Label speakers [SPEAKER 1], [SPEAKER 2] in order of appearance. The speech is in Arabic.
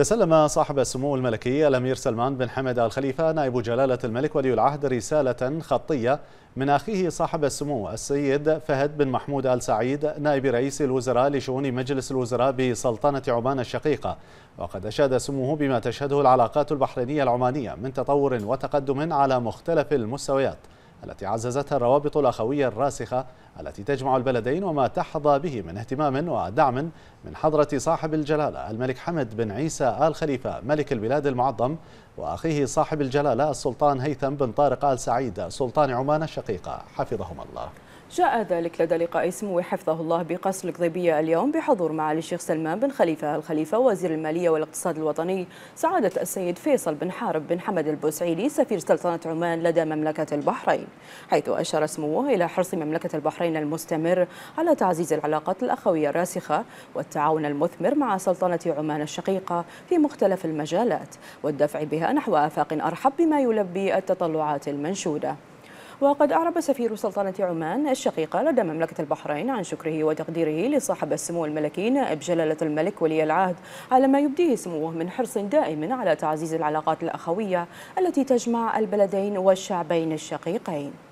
[SPEAKER 1] تسلم صاحب السمو الملكي الأمير سلمان بن حمد الخليفة نائب جلالة الملك ولي العهد رسالة خطية من أخيه صاحب السمو السيد فهد بن محمود آل سعيد نائب رئيس الوزراء لشؤون مجلس الوزراء بسلطنة عمان الشقيقة وقد أشاد سموه بما تشهده العلاقات البحرينية العمانية من تطور وتقدم على مختلف المستويات التي عززتها الروابط الأخوية الراسخة التي تجمع البلدين وما تحظى به من اهتمام ودعم من حضرة صاحب الجلالة الملك حمد بن عيسى آل خليفة ملك البلاد المعظم وأخيه صاحب الجلالة السلطان هيثم بن طارق آل سعيد سلطان عمان الشقيقة حفظهم الله
[SPEAKER 2] جاء ذلك لدى لقاء سمو حفظه الله بقصر القضيبية اليوم بحضور معالي الشيخ سلمان بن خليفة الخليفة وزير المالية والاقتصاد الوطني سعادة السيد فيصل بن حارب بن حمد البوسعيدي سفير سلطنة عمان لدى مملكة البحرين حيث أشار سموه إلى حرص مملكة البحرين المستمر على تعزيز العلاقات الأخوية الراسخة والتعاون المثمر مع سلطنة عمان الشقيقة في مختلف المجالات والدفع بها نحو آفاق أرحب بما يلبي التطلعات المنشودة وقد أعرب سفير سلطنة عمان الشقيقة لدى مملكة البحرين عن شكره وتقديره لصاحب السمو الملكي نائب جلالة الملك ولي العهد على ما يبديه سموه من حرص دائم على تعزيز العلاقات الأخوية التي تجمع البلدين والشعبين
[SPEAKER 1] الشقيقين